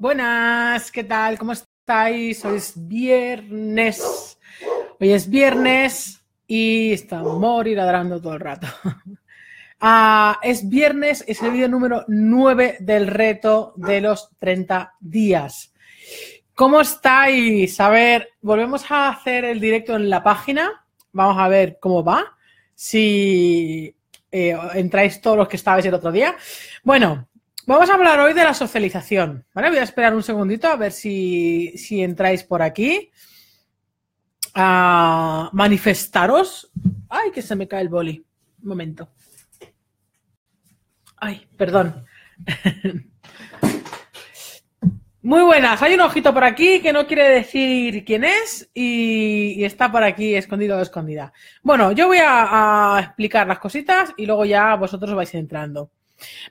Buenas, ¿qué tal? ¿Cómo estáis? Hoy es viernes. Hoy es viernes y está Mori ladrando todo el rato. Ah, es viernes, es el día número 9 del reto de los 30 días. ¿Cómo estáis? A ver, volvemos a hacer el directo en la página. Vamos a ver cómo va. Si eh, entráis todos los que estabais el otro día. Bueno, Vamos a hablar hoy de la socialización, ¿vale? Voy a esperar un segundito a ver si, entráis por aquí. A manifestaros. Ay, que se me cae el boli. Un momento. Ay, perdón. Muy buenas, hay un ojito por aquí que no quiere decir quién es y, está por aquí escondido o escondida. Bueno, yo voy a, a, explicar las cositas y luego ya vosotros vais entrando.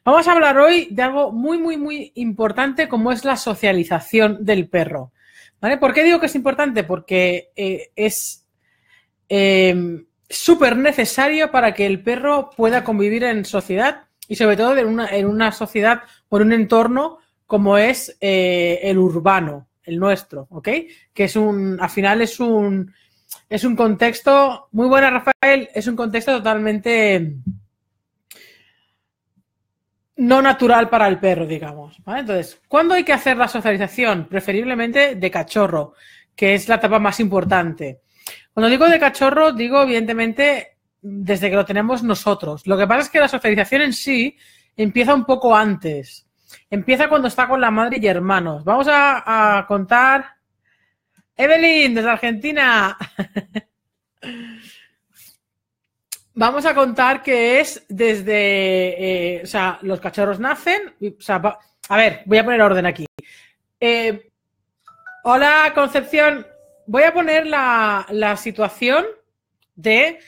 Vamos a hablar hoy de algo muy, muy, muy importante como es la socialización del perro. ¿Vale? ¿Por qué digo que es importante? Porque eh, es eh, súper necesario para que el perro pueda convivir en sociedad y sobre todo en una, sociedad o en un entorno como es eh, el urbano, el nuestro, ¿ok? Que es un, al final es un, es un contexto, muy buena Rafael, es un contexto totalmente no natural para el perro, digamos. Entonces, ¿cuándo hay que hacer la socialización? Preferiblemente de cachorro, que es la etapa más importante. Cuando digo de cachorro, digo evidentemente desde que lo tenemos nosotros. Lo que pasa es que la socialización en sí empieza un poco antes. Empieza cuando está con la madre y hermanos. Vamos a, a contar. Evelyn, desde Argentina. Vamos a contar que es desde, eh, o sea, los cachorros nacen, a ver, voy a poner orden aquí. Eh, hola, Concepción, voy a poner la, situación de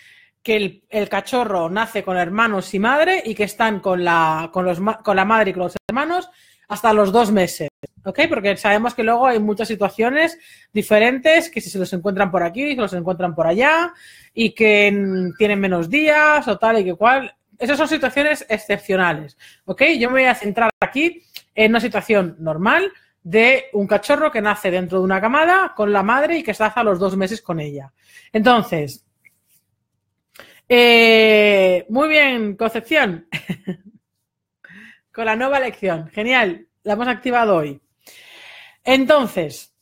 que el, cachorro nace con hermanos y madre y que están con la, con la madre y con los hermanos hasta los dos meses. Porque sabemos que luego hay muchas situaciones diferentes que si se los encuentran por aquí, se los encuentran por allá y que tienen menos días o tal y que cual. Esas son situaciones excepcionales, ¿ok? Yo me voy a centrar aquí en una situación normal de un cachorro que nace dentro de una camada con la madre y que se está a los dos meses con ella. Entonces, eh, muy bien, Concepción, con la nueva lección, genial, la hemos activado hoy. Entonces,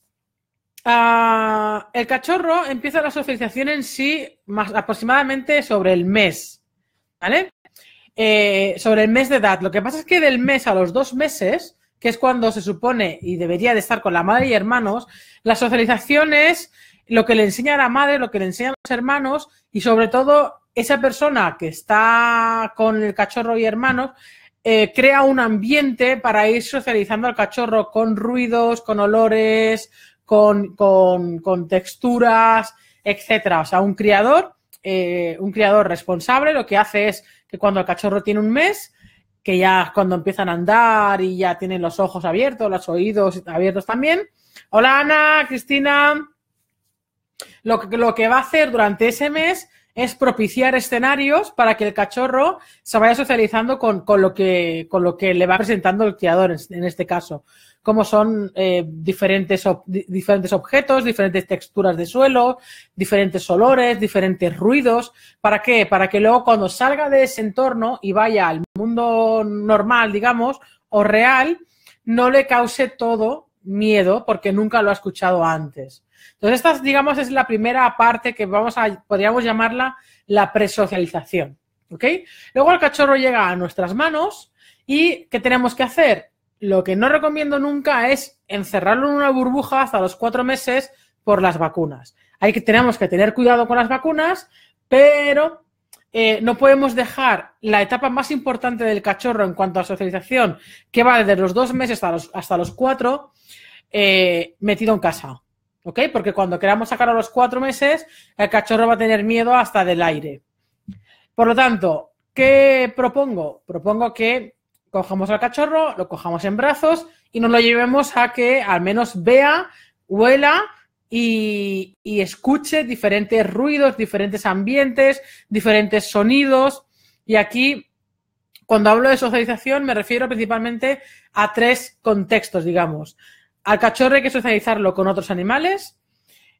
ah, el cachorro empieza la socialización en sí más aproximadamente sobre el mes, ¿vale? Eh, sobre el mes de edad. Lo que pasa es que del mes a los dos meses, que es cuando se supone y debería de estar con la madre y hermanos, la socialización es lo que le enseña a la madre, lo que le enseñan los hermanos y sobre todo esa persona que está con el cachorro y hermanos eh, crea un ambiente para ir socializando al cachorro con ruidos, con olores, con, texturas, etcétera. O sea, un criador, eh, un criador responsable lo que hace es que cuando el cachorro tiene un mes, que ya cuando empiezan a andar y ya tienen los ojos abiertos, los oídos abiertos también. Hola Ana, Cristina. Lo lo que va a hacer durante ese mes es propiciar escenarios para que el cachorro se vaya socializando con, lo, que, con lo que le va presentando el criador en, este caso, como son eh, diferentes, diferentes objetos, diferentes texturas de suelo, diferentes olores, diferentes ruidos. ¿Para qué? Para que luego cuando salga de ese entorno y vaya al mundo normal, digamos, o real, no le cause todo miedo porque nunca lo ha escuchado antes. Entonces, esta, digamos, es la primera parte que vamos a, podríamos llamarla la presocialización. ¿Ok? Luego el cachorro llega a nuestras manos y ¿qué tenemos que hacer? Lo que no recomiendo nunca es encerrarlo en una burbuja hasta los cuatro meses por las vacunas. Hay tenemos que tener cuidado con las vacunas, pero eh, no podemos dejar la etapa más importante del cachorro en cuanto a socialización, que va desde los dos meses hasta los, cuatro, eh, metido en casa. Porque cuando queramos sacar a los cuatro meses, el cachorro va a tener miedo hasta del aire. Por lo tanto, ¿qué propongo? Propongo que cojamos al cachorro, lo cojamos en brazos y nos lo llevemos a que al menos vea, huela y escuche diferentes ruidos, diferentes ambientes, diferentes sonidos. Y aquí cuando hablo de socialización me refiero principalmente a tres contextos, digamos. Al cachorro hay que socializarlo con otros animales.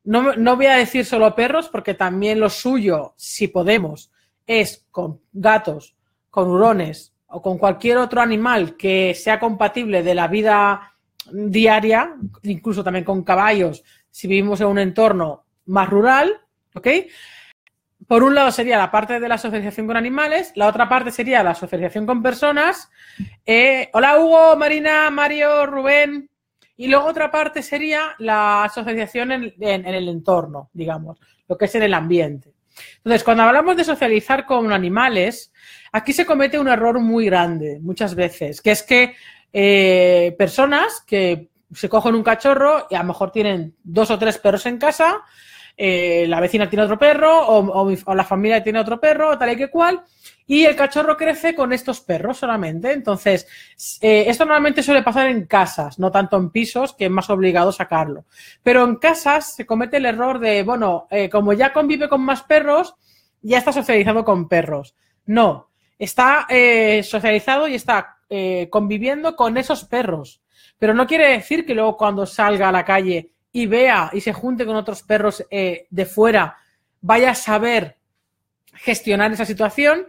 No, voy a decir solo perros, porque también lo suyo, si podemos, es con gatos, con hurones o con cualquier otro animal que sea compatible de la vida diaria, incluso también con caballos, si vivimos en un entorno más rural, Por un lado sería la parte de la asociación con animales, la otra parte sería la asociación con personas. Eh, hola Hugo, Marina, Mario, Rubén, y luego otra parte sería la asociación en, el entorno, digamos, lo que es en el ambiente. Entonces, cuando hablamos de socializar con animales, aquí se comete un error muy grande muchas veces, que es que eh, personas que se cogen un cachorro y a lo mejor tienen dos o tres perros en casa, eh, la vecina tiene otro perro o, la familia tiene otro perro, tal y que cual, y el cachorro crece con estos perros solamente. Entonces, eh, esto normalmente suele pasar en casas, no tanto en pisos, que es más obligado sacarlo. Pero en casas se comete el error de, bueno, eh, como ya convive con más perros, ya está socializado con perros. No, está eh, socializado y está conviviendo con esos perros. Pero no quiere decir que luego cuando salga a la calle y vea y se junte con otros perros de fuera, vaya a saber gestionar esa situación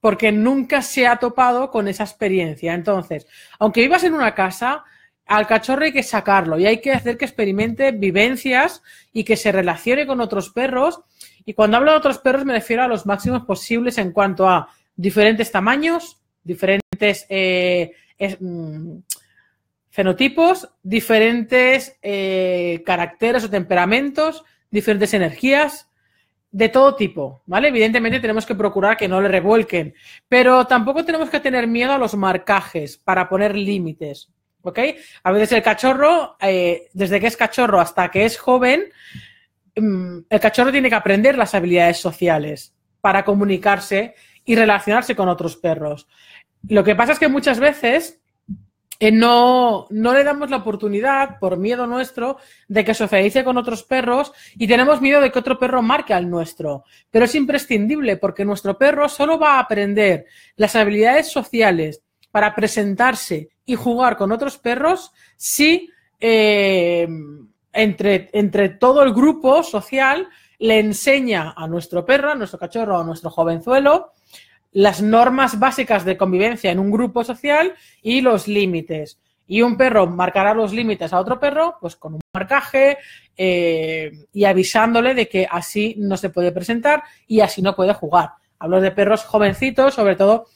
porque nunca se ha topado con esa experiencia. Entonces, aunque vivas en una casa, al cachorro hay que sacarlo y hay que hacer que experimente vivencias y que se relacione con otros perros. Y cuando hablo de otros perros me refiero a los máximos posibles en cuanto a diferentes tamaños, diferentes eh, mm, fenotipos, diferentes eh, caracteres o temperamentos, diferentes energías, de todo tipo, ¿vale? Evidentemente tenemos que procurar que no le revuelquen, pero tampoco tenemos que tener miedo a los marcajes para poner límites, ¿ok? A veces el cachorro, eh, desde que es cachorro hasta que es joven, mm, el cachorro tiene que aprender las habilidades sociales para comunicarse y relacionarse con otros perros. Lo que pasa es que muchas veces no, no le damos la oportunidad, por miedo nuestro, de que socialice con otros perros y tenemos miedo de que otro perro marque al nuestro. Pero es imprescindible porque nuestro perro solo va a aprender las habilidades sociales para presentarse y jugar con otros perros si eh, entre, entre todo el grupo social le enseña a nuestro perro, a nuestro cachorro, a nuestro jovenzuelo, las normas básicas de convivencia en un grupo social y los límites. Y un perro marcará los límites a otro perro, pues con un marcaje eh, y avisándole de que así no se puede presentar y así no puede jugar. Hablo de perros jovencitos, sobre todo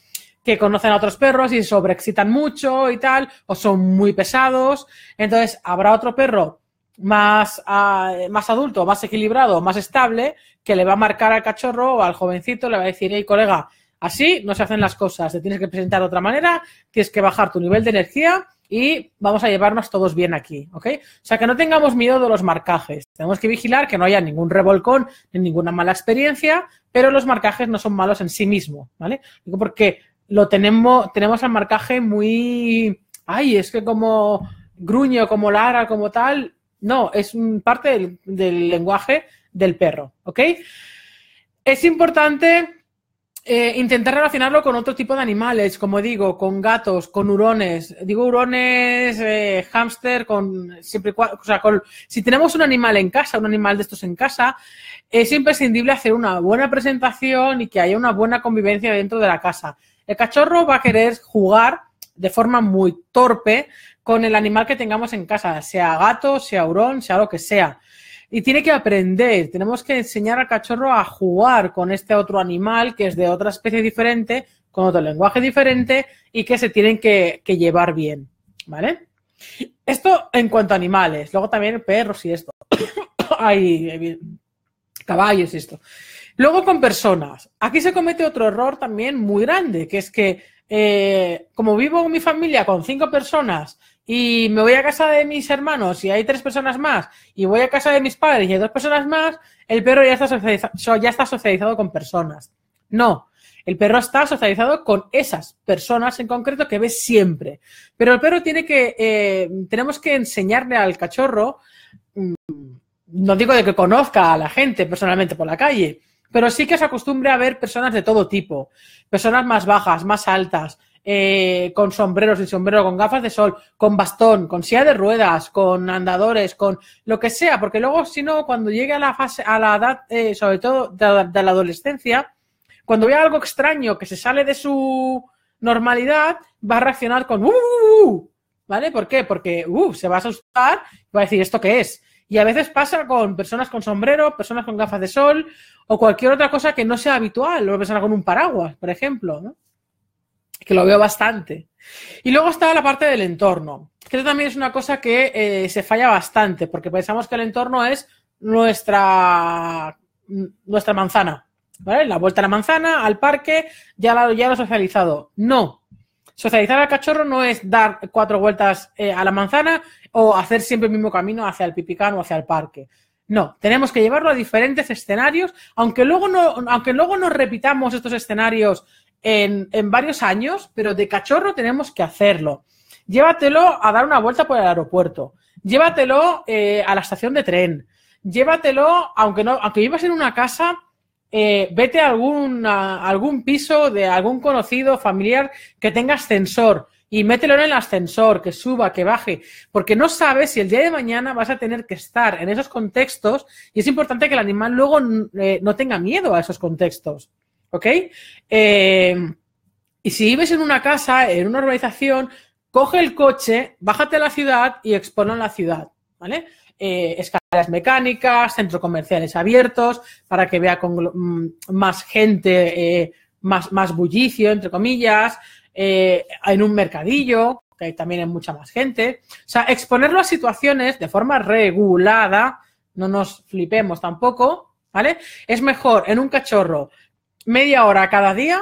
que conocen a otros perros y sobreexcitan mucho y tal, o son muy pesados. Entonces, habrá otro perro más, ah, más adulto, más equilibrado, más estable, que le va a marcar al cachorro o al jovencito, le va a decir, hey, colega, Así no se hacen las cosas, te tienes que presentar de otra manera, tienes que bajar tu nivel de energía y vamos a llevarnos todos bien aquí, ¿ok? O sea, que no tengamos miedo de los marcajes. Tenemos que vigilar que no haya ningún revolcón ni ninguna mala experiencia, pero los marcajes no son malos en sí mismos, ¿vale? porque lo tenemos, tenemos al marcaje muy, ay, es que como gruño, como lara, como tal, no, es parte del, del lenguaje del perro, ¿ok? Es importante eh, intentar relacionarlo con otro tipo de animales, como digo, con gatos, con hurones. Digo hurones, eh, hámster, con siempre, o sea, con, si tenemos un animal en casa, un animal de estos en casa, es imprescindible hacer una buena presentación y que haya una buena convivencia dentro de la casa. El cachorro va a querer jugar de forma muy torpe con el animal que tengamos en casa, sea gato, sea hurón, sea lo que sea y tiene que aprender. Tenemos que enseñar al cachorro a jugar con este otro animal que es de otra especie diferente, con otro lenguaje diferente y que se tienen que, llevar bien. ¿Vale? Esto en cuanto a animales, luego también perros y esto. Hay eh, caballos y esto. Luego con personas. Aquí se comete otro error también muy grande, que es que eh, como vivo mi familia con cinco personas y me voy a casa de mis hermanos y hay tres personas más, y voy a casa de mis padres y hay dos personas más, el perro ya está socializado, ya está socializado con personas. No, el perro está socializado con esas personas en concreto que ve siempre. Pero el perro tiene que, eh, tenemos que enseñarle al cachorro, mm, no digo de que conozca a la gente personalmente por la calle, pero sí que se acostumbre a ver personas de todo tipo, personas más bajas, más altas, eh, con sombreros, sin sombrero, con gafas de sol, con bastón, con silla de ruedas, con andadores, con lo que sea, porque luego, si no, cuando llegue a la fase, a la edad, eh, sobre todo de, la adolescencia, cuando vea algo extraño que se sale de su normalidad, va a reaccionar con uh, uh, uh, ¡Uh! ¿Vale? ¿Por qué? Porque uh, se va a asustar y va a decir, ¿esto qué es? Y a veces pasa con personas con sombrero, personas con gafas de sol o cualquier otra cosa que no sea habitual, o personas con un paraguas, por ejemplo. ¿no? que lo veo bastante. Y luego está la parte del entorno, que también es una cosa que eh, se falla bastante, porque pensamos que el entorno es nuestra, nuestra manzana, La vuelta a la manzana, al parque, ya, lo ya lo socializado. No. Socializar al cachorro no es dar cuatro vueltas eh, a la manzana o hacer siempre el mismo camino hacia el pipicán o hacia el parque. No, tenemos que llevarlo a diferentes escenarios, aunque luego no, aunque luego nos repitamos estos escenarios en, varios años, pero de cachorro tenemos que hacerlo. Llévatelo a dar una vuelta por el aeropuerto. Llévatelo eh, a la estación de tren. Llévatelo, aunque no, aunque vivas en una casa, eh, vete a algún, piso de algún conocido familiar que tenga ascensor y mételo en el ascensor, que suba, que baje, porque no sabes si el día de mañana vas a tener que estar en esos contextos y es importante que el animal luego eh, no tenga miedo a esos contextos. ¿Ok? Eh, y si vives en una casa, en una urbanización, coge el coche, bájate a la ciudad y expone en la ciudad, ¿vale? Eh, escaleras mecánicas, centros comerciales abiertos, para que vea con mm, más gente, eh, más, más bullicio, entre comillas, en un mercadillo, que también hay mucha más gente. O sea, exponerlo a situaciones de forma regulada, no nos flipemos tampoco, ¿vale? Es mejor en un cachorro media hora cada día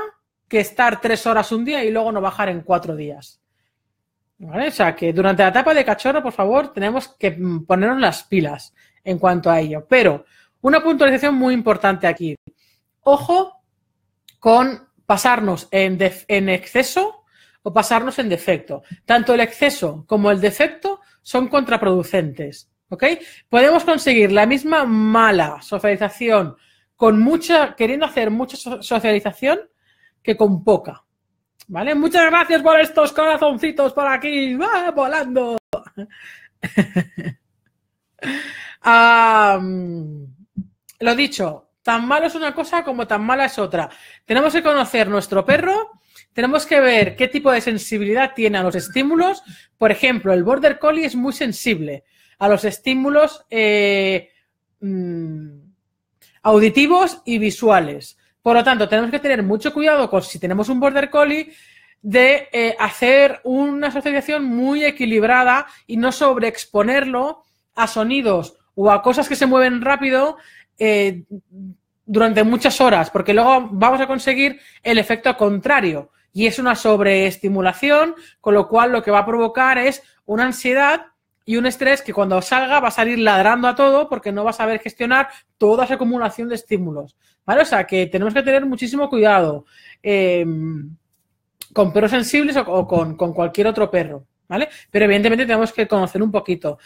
que estar tres horas un día y luego no bajar en cuatro días. ¿Vale? O sea, que durante la etapa de cachorro, por favor, tenemos que ponernos las pilas en cuanto a ello. Pero una puntualización muy importante aquí. Ojo con pasarnos en, en exceso o pasarnos en defecto. Tanto el exceso como el defecto son contraproducentes. ¿Ok? Podemos conseguir la misma mala socialización con mucha, queriendo hacer mucha socialización que con poca. ¿Vale? Muchas gracias por estos corazoncitos por aquí, ¡va volando. lo dicho, tan malo es una cosa como tan mala es otra. Tenemos que conocer nuestro perro, tenemos que ver qué tipo de sensibilidad tiene a los estímulos. Por ejemplo, el border collie es muy sensible a los estímulos. Eh, mm, auditivos y visuales. Por lo tanto, tenemos que tener mucho cuidado con si tenemos un border collie de eh, hacer una asociación muy equilibrada y no sobreexponerlo a sonidos o a cosas que se mueven rápido eh, durante muchas horas, porque luego vamos a conseguir el efecto contrario y es una sobreestimulación, con lo cual lo que va a provocar es una ansiedad y un estrés que cuando salga va a salir ladrando a todo porque no va a saber gestionar toda esa acumulación de estímulos. ¿Vale? O sea, que tenemos que tener muchísimo cuidado em, con perros sensibles o, con, con, cualquier otro perro. ¿Vale? Pero evidentemente tenemos que conocer un poquito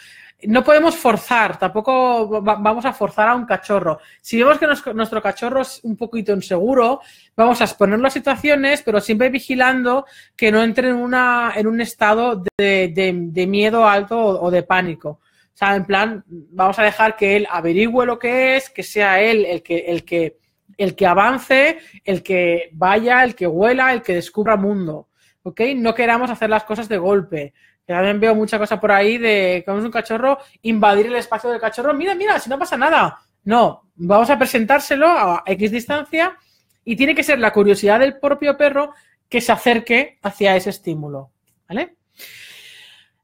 no podemos forzar, tampoco vamos a forzar a un cachorro. Si vemos que nuestro cachorro es un poquito inseguro, vamos a exponerlo a situaciones, pero siempre vigilando que no entre en, una, en un estado de, miedo alto o, de pánico. O sea, en plan, vamos a dejar que él averigüe lo que es, que sea él el que, el que avance, el que vaya, el que huela, el que descubra mundo. ¿Ok? No queramos hacer las cosas de golpe. También veo mucha cosa por ahí de ¿cómo es un cachorro, invadir el espacio del cachorro. Mira, mira, si no pasa nada. No, vamos a presentárselo a X distancia y tiene que ser la curiosidad del propio perro que se acerque hacia ese estímulo. ¿Vale?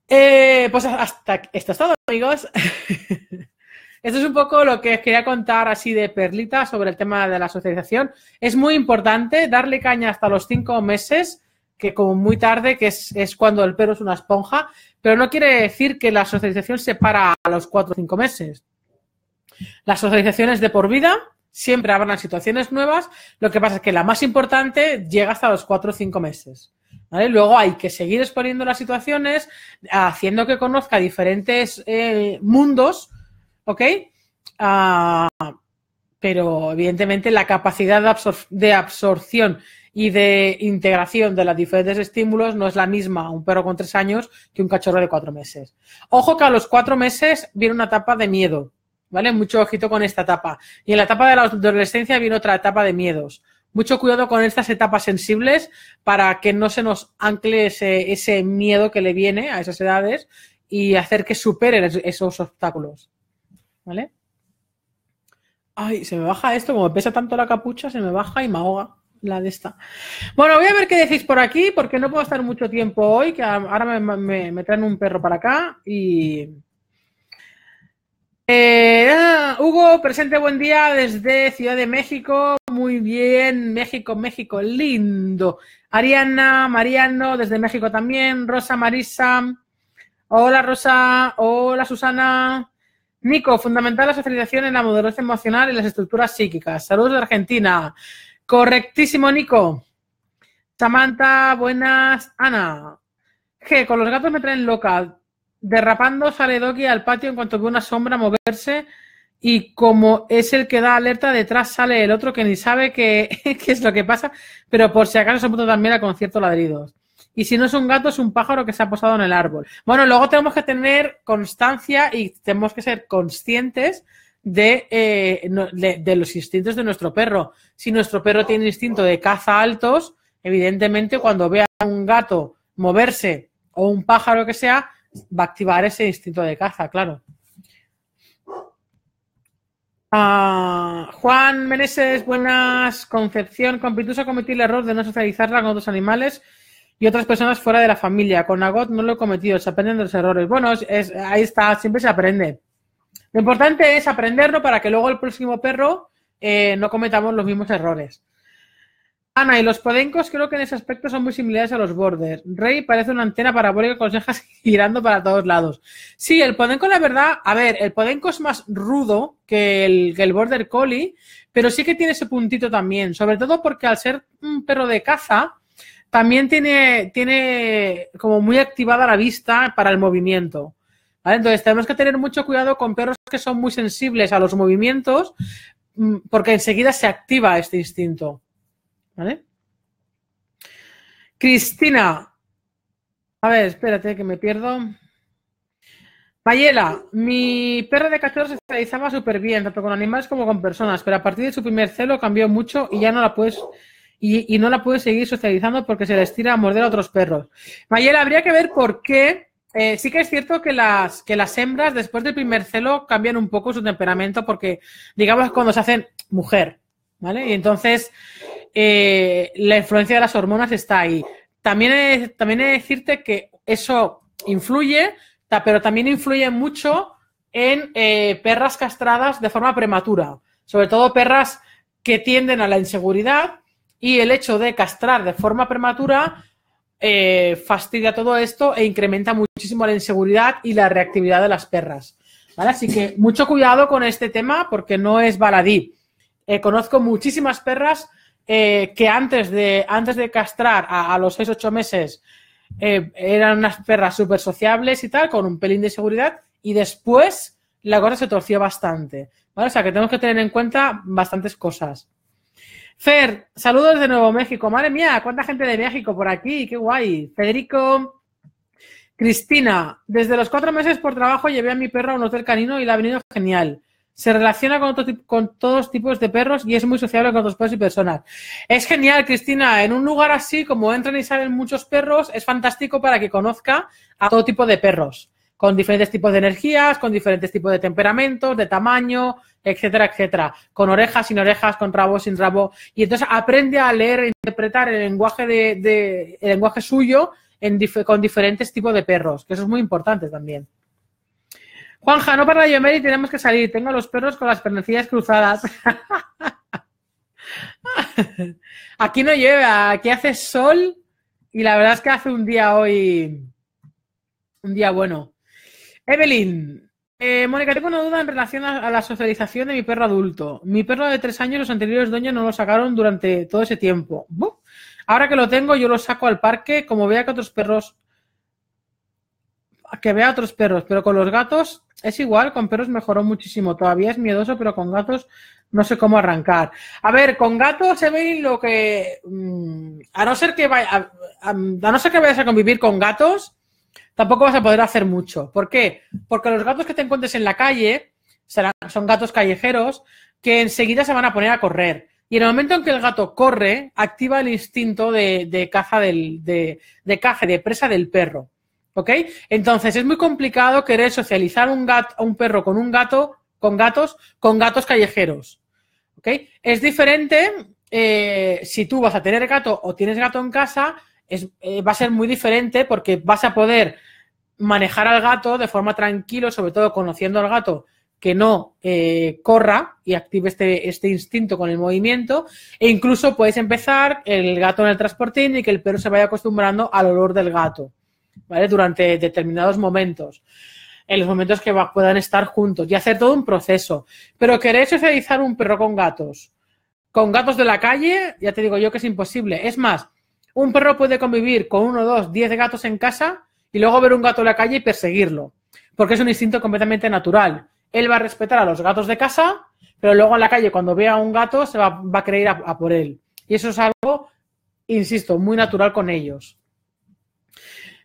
Eh, pues hasta esto es todo, amigos. Esto es un poco lo que quería contar así de perlita sobre el tema de la socialización. Es muy importante darle caña hasta los cinco meses que como muy tarde, que es, cuando el perro es una esponja, pero no quiere decir que la socialización se para a los cuatro o cinco meses. Las socializaciones de por vida, siempre habrán situaciones nuevas, lo que pasa es que la más importante llega hasta los cuatro o cinco meses. Luego hay que seguir exponiendo las situaciones, haciendo que conozca diferentes eh, mundos, ¿ok? Ah, pero evidentemente la capacidad de absorción y de integración de los diferentes estímulos no es la misma un perro con tres años que un cachorro de cuatro meses. Ojo que a los cuatro meses viene una etapa de miedo, ¿vale? Mucho ojito con esta etapa. Y en la etapa de la adolescencia viene otra etapa de miedos. Mucho cuidado con estas etapas sensibles para que no se nos ancle ese, miedo que le viene a esas edades y hacer que superen esos obstáculos. ¿Vale? Ay, se me baja esto, como pesa tanto la capucha, se me baja y me ahoga la de esta. Bueno, voy a ver qué decís por aquí, porque no puedo estar mucho tiempo hoy, que ahora me, traen un perro para acá y... Eh, Hugo, presente, buen día desde Ciudad de México. Muy bien, México, México, lindo. Ariana, Mariano, desde México también. Rosa, Marisa. Hola, Rosa. Hola, Susana. Nico, fundamental la socialización en la moderación emocional y las estructuras psíquicas. Saludos de Argentina. Correctísimo, Nico. Samantha, buenas. Ana. G, con los gatos me traen loca. Derrapando sale Doki al patio en cuanto ve una sombra moverse y como es el que da alerta, detrás sale el otro que ni sabe qué, qué es lo que pasa, pero por si acaso se apunta también a concierto ladridos. Y si no es un gato, es un pájaro que se ha posado en el árbol. Bueno, luego tenemos que tener constancia y tenemos que ser conscientes eh, de, de, los instintos de nuestro perro. Si nuestro perro tiene instinto de caza altos, evidentemente cuando vea a un gato moverse o un pájaro que sea, va a activar ese instinto de caza, claro. Ah, Juan Meneses, buenas. Concepción, con Pitusa cometí el error de no socializarla con otros animales y otras personas fuera de la familia. Con Agot no lo he cometido, se aprenden de los errores. Bueno, es, ahí está, siempre se aprende. Lo importante es aprenderlo para que luego el próximo perro eh, no cometamos los mismos errores. Ana, y los podencos creo que en ese aspecto son muy similares a los borders. Rey parece una antena parabólica con consejas girando para todos lados. Sí, el podenco, la verdad, a ver, el podenco es más rudo que el, border collie, pero sí que tiene ese puntito también, sobre todo porque al ser un perro de caza, también tiene, tiene como muy activada la vista para el movimiento. Ah, entonces tenemos que tener mucho cuidado con perros que son muy sensibles a los movimientos mm, porque enseguida se activa este instinto. Cristina. A ver, espérate que me pierdo. Mayela, mi perro de cachorro se socializaba súper bien, tanto con animales como con personas, pero a partir de su primer celo cambió mucho y ya no la puedes y, no la puedes seguir socializando porque se le estira a morder a otros perros. Mayela, habría que ver por qué eh, sí que es cierto que las, las hembras después del primer celo cambian un poco su temperamento porque, digamos, cuando se hacen mujer, ¿vale? Y entonces eh, la influencia de las hormonas está ahí. También he, también de decirte que eso influye, pero también influye mucho en eh, perras castradas de forma prematura, sobre todo perras que tienden a la inseguridad y el hecho de castrar de forma prematura eh, fastidia todo esto e incrementa muchísimo la inseguridad y la reactividad de las perras. Así que mucho cuidado con este tema porque no es baladí. Eh, conozco muchísimas perras eh, que antes de, antes de castrar a, los 6-8 meses eran unas perras súper sociables y tal, con un pelín de seguridad, y después la cosa se torció bastante. O sea que tenemos que tener en cuenta bastantes cosas. Fer, saludos de Nuevo México. Madre mía, cuánta gente de México por aquí, qué guay. Federico, Cristina, desde los cuatro meses por trabajo llevé a mi perro a un hotel canino y la ha venido genial. Se relaciona con, otro, con todos tipos de perros y es muy sociable con otros perros y personas. Es genial, Cristina. En un lugar así, como entran y salen muchos perros, es fantástico para que conozca a todo tipo de perros con diferentes tipos de energías, con diferentes tipos de temperamentos, de tamaño, etcétera, etcétera, con orejas, sin orejas, con rabo, sin rabo. Y entonces aprende a leer e interpretar el lenguaje, de, lenguaje suyo con diferentes tipos de perros, que eso es muy importante también. Juanja, no para llover y tenemos que salir. Tengo a los perros con las pernecillas cruzadas. aquí no llueve, aquí hace sol y la verdad es que hace un día hoy, un día bueno. Evelyn, eh, Mónica, tengo una duda en relación a, la socialización de mi perro adulto. Mi perro de tres años, los anteriores dueños no lo sacaron durante todo ese tiempo. Ahora que lo tengo, yo lo saco al parque, como vea que otros perros. Que vea otros perros, pero con los gatos es igual, con perros mejoró muchísimo. Todavía es miedoso, pero con gatos no sé cómo arrancar. A ver, con gatos, Evelyn, lo que. Mm, a no ser que vaya. a no ser que vayas a convivir con gatos tampoco vas a poder hacer mucho. ¿Por qué? Porque los gatos que te encuentres en la calle son gatos callejeros que enseguida se van a poner a correr. Y en el momento en que el gato corre, activa el instinto de, caza del, de, caza, de presa del perro. ¿Ok? Entonces es muy complicado querer socializar un gato, a un perro con un gato, con gatos, con gatos callejeros. ¿Ok? Es diferente eh, si tú vas a tener gato o tienes gato en casa es, eh, va a ser muy diferente porque vas a poder manejar al gato de forma tranquila, sobre todo conociendo al gato que no eh, corra y active este, este, instinto con el movimiento. E incluso puedes empezar el gato en el transportín y que el perro se vaya acostumbrando al olor del gato, ¿vale? Durante determinados momentos, en los momentos que puedan estar juntos y hacer todo un proceso. Pero querer socializar un perro con gatos, con gatos de la calle, ya te digo yo que es imposible. Es más, un perro puede convivir con uno, dos, diez gatos en casa y luego ver un gato en la calle y perseguirlo, porque es un instinto completamente natural. Él va a respetar a los gatos de casa, pero luego en la calle cuando vea a un gato se va, a creer a, por él. Y eso es algo, insisto, muy natural con ellos.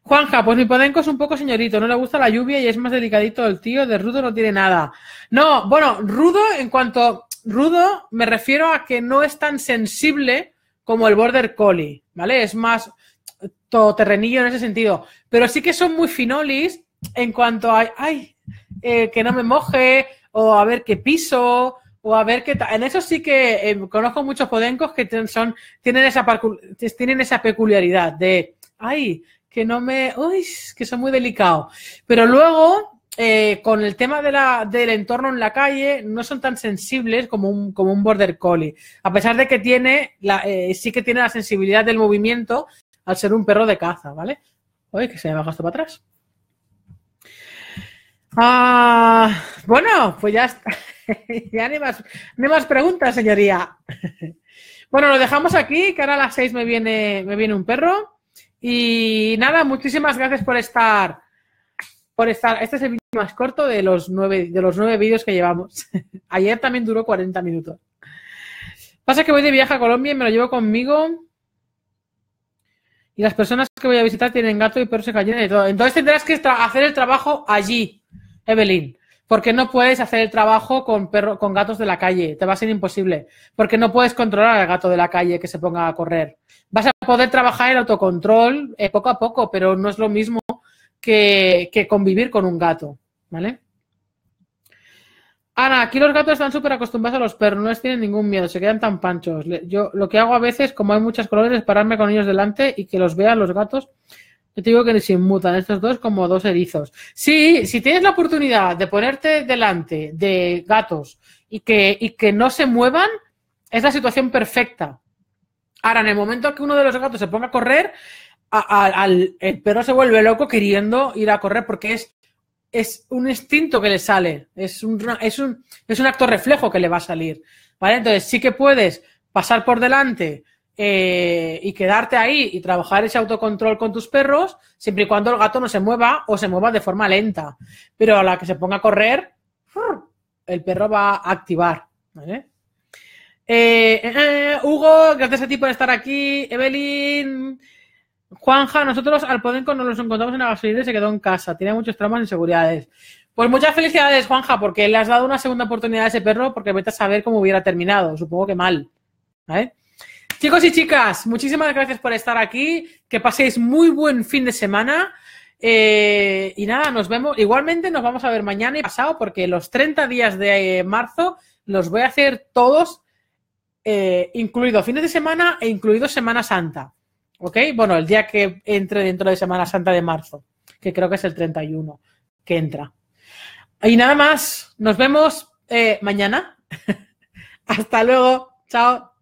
Juanja, pues mi Podenco es un poco señorito, no le gusta la lluvia y es más delicadito el tío, de rudo no tiene nada. No, bueno, rudo en cuanto rudo me refiero a que no es tan sensible como el Border Collie, ¿vale? Es más terrenillo en ese sentido. Pero sí que son muy finolis en cuanto a, ay, eh, que no me moje, o a ver qué piso, o a ver qué tal. En eso sí que eh, conozco muchos podencos que son, tienen, esa tienen esa peculiaridad de, ay, que no me, uy, que son muy delicados. Pero luego eh, con el tema de del entorno en la calle no son tan sensibles como un, como un border collie. A pesar de que tiene la, eh, sí que tiene la sensibilidad del movimiento al ser un perro de caza, ¿vale? Oye, que se me ha para atrás. Ah, bueno, pues ya está. ya ni más, preguntas, señoría. bueno, lo dejamos aquí, que ahora a las seis me viene, me viene un perro. Y nada, muchísimas gracias por estar por estar. Este es el vídeo más corto de los nueve, de los nueve vídeos que llevamos. Ayer también duró 40 minutos. Pasa que voy de viaje a Colombia y me lo llevo conmigo. Y las personas que voy a visitar tienen gato y perro se gallina y todo. Entonces tendrás que hacer el trabajo allí, Evelyn. Porque no puedes hacer el trabajo con, perro, con gatos de la calle. Te va a ser imposible. Porque no puedes controlar al gato de la calle que se ponga a correr. Vas a poder trabajar el autocontrol eh, poco a poco, pero no es lo mismo que, convivir con un gato, ¿vale? Ana, aquí los gatos están súper acostumbrados a los perros, no les tienen ningún miedo, se quedan tan panchos. Yo lo que hago a veces, como hay muchas colores, es pararme con ellos delante y que los vean los gatos. Yo te digo que se inmutan estos dos como dos erizos. Sí, si tienes la oportunidad de ponerte delante de gatos y que, y que no se muevan, es la situación perfecta. Ahora, en el momento que uno de los gatos se ponga a correr, al, el perro se vuelve loco queriendo ir a correr porque es, es un instinto que le sale, es un, es, un, acto reflejo que le va a salir. ¿vale? Entonces sí que puedes pasar por delante eh, y quedarte ahí y trabajar ese autocontrol con tus perros, siempre y cuando el gato no se mueva o se mueva de forma lenta. Pero a la que se ponga a correr, el perro va a activar. Eh, eh, Hugo, gracias a ti por estar aquí. Evelyn, Juanja, nosotros al Podenco nos los encontramos en la gasolina y se quedó en casa. Tiene muchos traumas y e inseguridades. Pues muchas felicidades, Juanja, porque le has dado una segunda oportunidad a ese perro porque vete a saber cómo hubiera terminado. Supongo que mal. Chicos y chicas, muchísimas gracias por estar aquí. Que paséis muy buen fin de semana. Eh, y nada, nos vemos. Igualmente nos vamos a ver mañana y pasado porque los 30 días de eh, marzo los voy a hacer todos, incluidos eh, incluido fines de semana e incluido Semana Santa. ¿Ok? Bueno, el día que entre dentro de Semana Santa de marzo, que creo que es el 31 que entra. Y nada más, nos vemos eh, mañana. Hasta luego, chao.